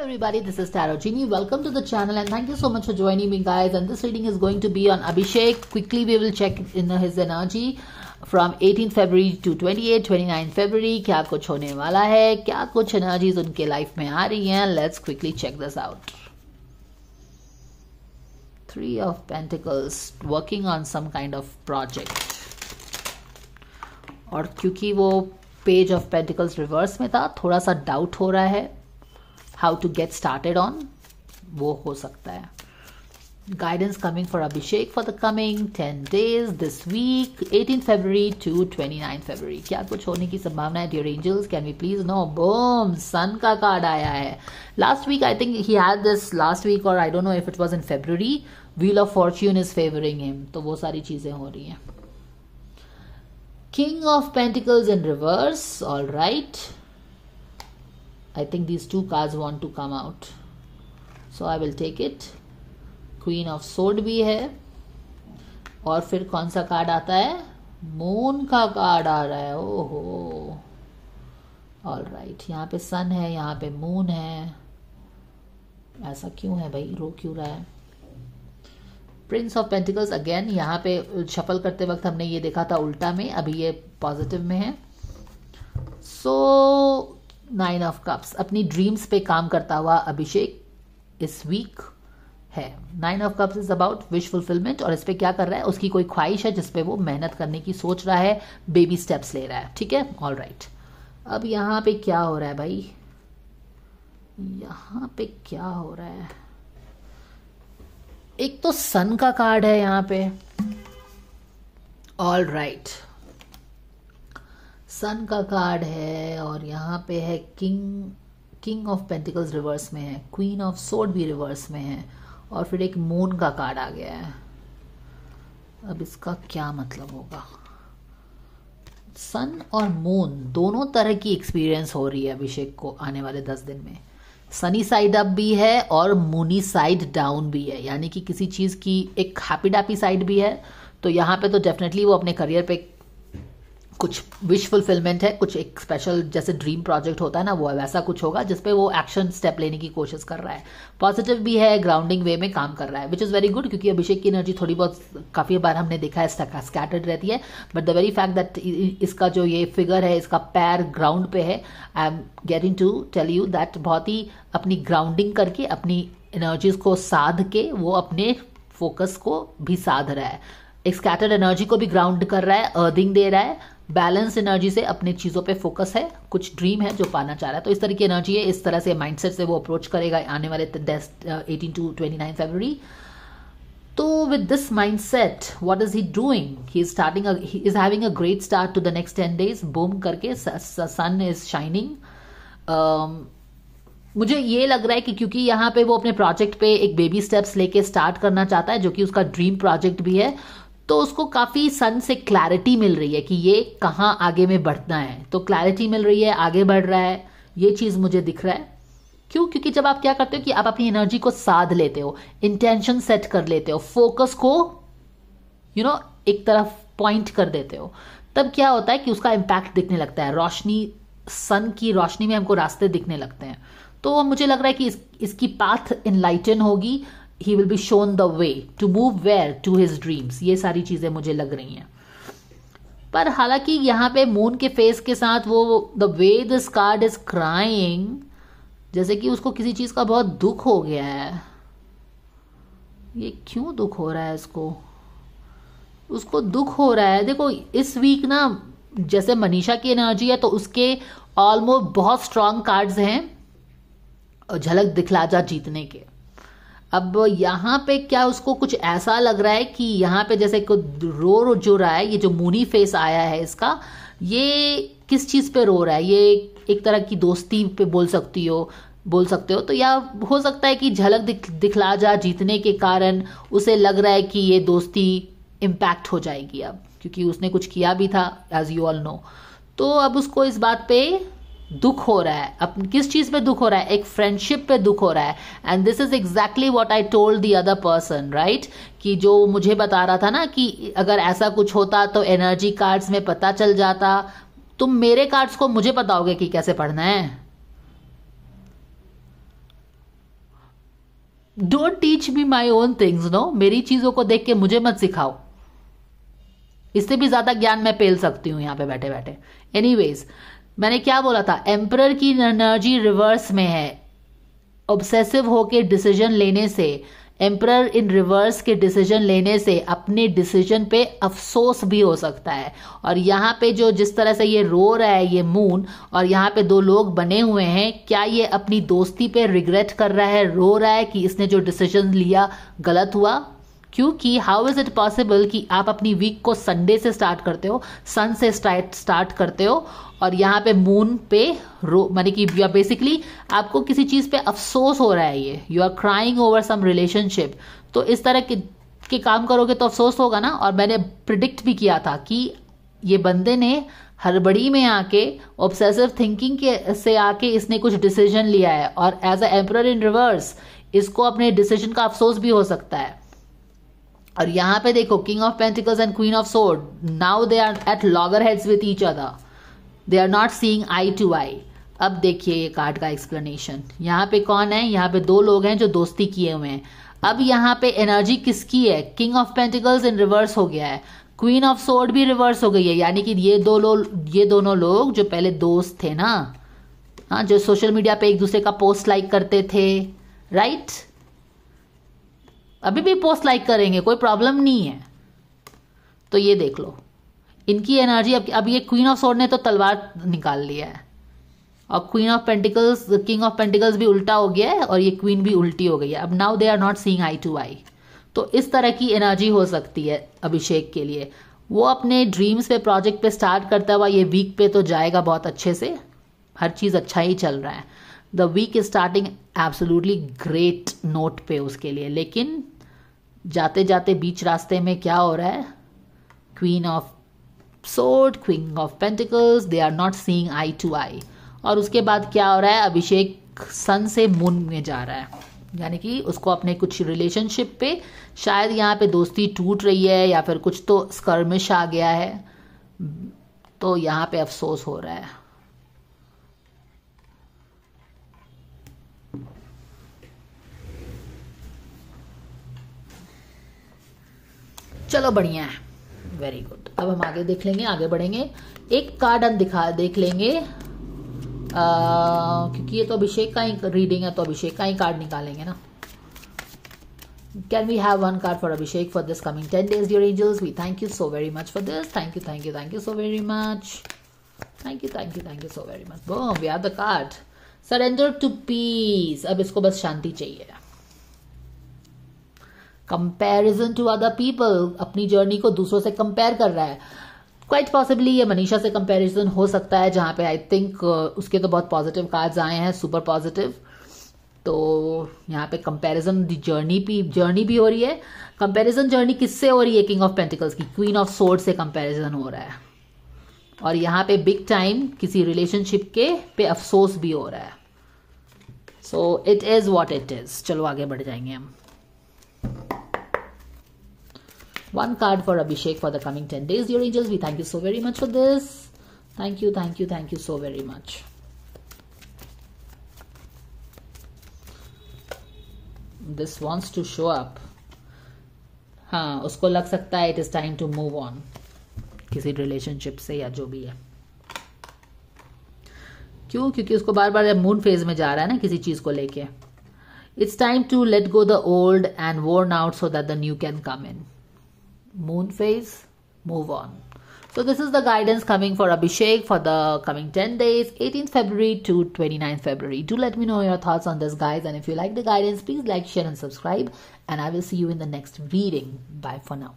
Hello everybody, this is Tarot Genie. Welcome to the channel and thank you so much for joining me guys. And this reading is going to be on Abhishek. Quickly we will check in his energy from 18 February to 28, 29 February. Kya kuch hone wala hai? Kya kuch energies unke life mein aa rahi हैं Let's quickly check this out. Three of Pentacles working on some kind of project. Aur kyunki wo Page of Pentacles reverse mein tha, thoda sa doubt ho raha hai. How to get started on वो हो सकता है guidance coming for Abhishek for the coming ten days this week eighteen February to twenty nine February क्या कुछ होने की संभावना है dear angels can we please know बोम सन का कार्ड आया है last week I think he had this last week और I don't know if it was in February wheel of fortune is favouring him तो वो सारी चीजें हो रही हैं king of pentacles in reverse all right I think these two cards want to come out so I will take it Queen of Sword भी है और फिर कौन सा कार्ड आता है मून का कार्ड आ रहा है ओहो ऑल राइट यहाँ पे सन है यहाँ पे मून है ऐसा क्यों है भाई रो क्यों रहा है प्रिंस ऑफ पेंटिकल्स अगेन यहाँ पे शफल करते वक्त हमने ये देखा था उल्टा में अभी ये पॉजिटिव में है so so, nine of cups अपनी ड्रीम्स पे काम करता हुआ अभिषेक इस वीक है nine of cups is about wish fulfilment और इस पर क्या कर रहा है उसकी कोई ख्वाहिश है जिसपे वो मेहनत करने की सोच रहा है बेबी स्टेप्स ले रहा है ठीक है ऑल राइट right. अब यहाँ पे क्या हो रहा है भाई यहां पे क्या हो रहा है एक तो सन का कार्ड है यहां पे ऑल राइट right. सन का कार्ड है और यहाँ पे है king king of pentacles reverse में है क्वीन ऑफ सोड भी रिवर्स में है और फिर एक मून का कार्ड आ गया है अब इसका क्या मतलब होगा सन और मून दोनों तरह की एक्सपीरियंस हो रही है अभिषेक को आने वाले दस दिन में सनी साइड अप भी है और मूनी साइड डाउन भी है यानी कि किसी चीज़ की एक हैप्पी डैपी साइड भी है तो यहाँ पे तो डेफिनेटली वो अपने करियर पे कुछ विश फुलफिलमेंट है कुछ एक स्पेशल जैसे ड्रीम प्रोजेक्ट होता है ना वो वैसा कुछ होगा जिसपे वो एक्शन स्टेप लेने की कोशिश कर रहा है पॉजिटिव भी है ग्राउंडिंग वे में काम कर रहा है विच इज़ वेरी गुड क्योंकि अभिषेक की एनर्जी थोड़ी बहुत काफ़ी बार हमने देखा है स्कैटर्ड रहती है but the very fact that इसका जो ये फिगर है इसका पैर ग्राउंड पे है I am getting to tell you that बहुत ही अपनी ग्राउंडिंग करके अपनी एनर्जीज को साध के वो अपने फोकस को भी साध रहा है एक स्कैटर्ड एनर्जी को भी ग्राउंड कर रहा है अर्थिंग दे रहा है बैलेंस एनर्जी से अपने चीज़ों पे फोकस है कुछ ड्रीम है जो पाना चाह रहा है तो इस तरह की एनर्जी है इस तरह से माइंडसेट से वो अप्रोच करेगा आने वाले eighteen to twenty nine February तो with this mindset what is he doing he is starting is having a great start to the next ten days boom करके सन इज शाइनिंग मुझे ये लग रहा है कि क्योंकि यहाँ पे वो अपने प्रोजेक्ट पे एक बेबी स्टेप्स लेके स्टार्ट करना चाहता है जो कि उसका ड्रीम प्रोजेक्ट भी है तो उसको काफ़ी सन से क्लैरिटी मिल रही है कि ये कहाँ आगे में बढ़ना है तो क्लैरिटी मिल रही है आगे बढ़ रहा है ये चीज़ मुझे दिख रहा है क्यों क्योंकि जब आप क्या करते हो कि आप अपनी एनर्जी को साध लेते हो इंटेंशन सेट कर लेते हो फोकस को यू you नो know, एक तरफ पॉइंट कर देते हो तब क्या होता है कि उसका इम्पैक्ट दिखने लगता है रोशनी सन की रोशनी में हमको रास्ते दिखने लगते हैं तो मुझे लग रहा है कि इस, इसकी पाथ इनलाइटन होगी he will be shown the way to move where to his dreams ये सारी चीज़ें मुझे लग रही हैं पर हालांकि यहाँ पे मून के फेस के साथ वो the way this card is crying जैसे कि उसको किसी चीज़ का बहुत दुख हो गया है ये क्यों दुख हो रहा है इसको उसको दुख हो रहा है देखो इस वीक ना जैसे मनीषा की एनर्जी है तो उसके ऑलमोस्ट बहुत स्ट्रांग कार्ड्स हैं और झलक दिखला जा जीतने के अब यहाँ पे क्या उसको कुछ ऐसा लग रहा है कि यहाँ पे जैसे कुछ रो रो जो रहा है ये जो मुनी फेस आया है इसका ये किस चीज़ पे रो रहा है ये एक तरह की दोस्ती पे बोल सकती हो बोल सकते हो तो या हो सकता है कि झलक दिख, दिखला जा जीतने के कारण उसे लग रहा है कि ये दोस्ती इम्पैक्ट हो जाएगी अब क्योंकि उसने कुछ किया भी था एज यू ऑल नो तो अब उसको इस बात पे दुख हो रहा है अब किस चीज़ पे दुख हो रहा है एक फ्रेंडशिप पे दुख हो रहा है and this is exactly what I told the other person right कि जो मुझे बता रहा था ना कि अगर ऐसा कुछ होता तो एनर्जी कार्ड्स में पता चल जाता तुम मेरे कार्ड्स को मुझे बताओगे कि कैसे पढ़ना है don't teach me my own things no मेरी चीज़ों को देख के मुझे मत सिखाओ इससे भी ज़्यादा ज्ञान मैं पेल सकती हूं यहां पे बैठे बैठे एनी वेज मैंने क्या बोला था एम्पर की एनर्जी रिवर्स में है ऑब्सेसिव होके डिसीजन लेने से एम्पर इन रिवर्स के डिसीजन लेने से अपने डिसीजन पे अफसोस भी हो सकता है और यहाँ पे जो जिस तरह से ये रो रहा है ये मून और यहाँ पे दो लोग बने हुए हैं क्या ये अपनी दोस्ती पे रिग्रेट कर रहा है रो रहा है कि इसने जो डिसीजन लिया गलत हुआ क्योंकि हाउ इज़ इट पॉसिबल कि आप अपनी वीक को संडे से स्टार्ट करते हो सन से स्टार्ट स्टार्ट करते हो और यहाँ पे मून पे रो मानी कि यू आर बेसिकली आपको किसी चीज़ पे अफसोस हो रहा है ये you are crying over some relationship तो इस तरह के, के काम करोगे तो अफसोस होगा ना और मैंने प्रिडिक्ट भी किया था कि ये बंदे ने हड़बड़ी में आके ऑब्सेसिव थिंकिंग के से आके इसने कुछ डिसीजन लिया है और as a emperor in reverse इसको अपने डिसीजन का अफसोस भी हो सकता है और यहाँ पे देखो king of pentacles and queen of sword now they are at loggerheads with each other they are not seeing eye to eye अब देखिए ये कार्ड का एक्सप्लेनेशन यहाँ पे कौन है यहाँ पे दो लोग हैं जो दोस्ती किए हुए हैं अब यहाँ पे एनर्जी किसकी है king of pentacles in reverse हो गया है क्वीन ऑफ सोर्ड भी रिवर्स हो गई है यानी कि ये दो लोग ये दोनों लोग जो पहले दोस्त थे ना हाँ जो सोशल मीडिया पे एक दूसरे का पोस्ट लाइक करते थे राइट right? अभी भी पोस्ट लाइक करेंगे कोई प्रॉब्लम नहीं है तो ये देख लो इनकी एनर्जी अब अब ये क्वीन ऑफ सोर्ड ने तो तलवार निकाल लिया है और queen of pentacles king of pentacles भी उल्टा हो गया है और ये क्वीन भी उल्टी हो गई है अब now they are not seeing eye to eye तो इस तरह की एनर्जी हो सकती है अभिषेक के लिए वो अपने ड्रीम्स पे प्रोजेक्ट पे स्टार्ट करता हुआ ये वीक पे तो जाएगा बहुत अच्छे से हर चीज़ अच्छा ही चल रहा है the week starting absolutely great note पे उसके लिए लेकिन जाते जाते बीच रास्ते में क्या हो रहा है queen of sword queen of pentacles they are not seeing eye to eye और उसके बाद क्या हो रहा है अभिषेक सन से मून में जा रहा है यानी कि उसको अपने कुछ रिलेशनशिप पे शायद यहाँ पे दोस्ती टूट रही है या फिर कुछ तो स्कर्मिश आ गया है तो यहाँ पे अफसोस हो रहा है चलो बढ़िया है वेरी गुड अब हम आगे देख लेंगे आगे बढ़ेंगे एक कार्ड हम दिखा देख लेंगे आ, क्योंकि ये तो अभिषेक का ही रीडिंग है तो अभिषेक का ही कार्ड निकालेंगे ना can we have one card for Abhishek for this coming ten days your angels we thank you so very much for this thank you thank you thank you so very much thank you thank you thank you so very much बो we are the card surrender to peace अब इसको बस शांति चाहिए comparison to other people अपनी journey को दूसरों से कंपेयर कर रहा है क्वाइट पॉसिबली ये मनीषा से कंपेरिजन हो सकता है जहां पे आई थिंक uh, उसके तो बहुत पॉजिटिव कार्ड्स आए हैं सुपर पॉजिटिव तो यहाँ पे कंपैरिजन जर्नी भी जर्नी भी हो रही है कंपैरिजन जर्नी किससे हो रही है किंग ऑफ पेंटिकल्स की क्वीन ऑफ सोर्ड से कंपैरिजन हो रहा है और यहाँ पे बिग टाइम किसी रिलेशनशिप के पे अफसोस भी हो रहा है so it is what it is चलो आगे बढ़ जाएंगे हम one card for Abhishek for the coming 10 days. Dear angels, we thank you so very much for this. Thank you, thank you, thank you so very much. This wants to show up. हाँ उसको लग सकता है it is time to move on किसी relationship से या जो भी है क्यों क्योंकि उसको बार बार moon phase में जा रहा है ना किसी चीज़ को लेके it's time to let go the old and worn out so that the new can come in moon phase move on so this is the guidance coming for Abhishek for the coming 10 days, 18th February to 29th February. Do let me know your thoughts on this guys and if you like the guidance please like, share and subscribe and I will see you in the next reading. Bye for now.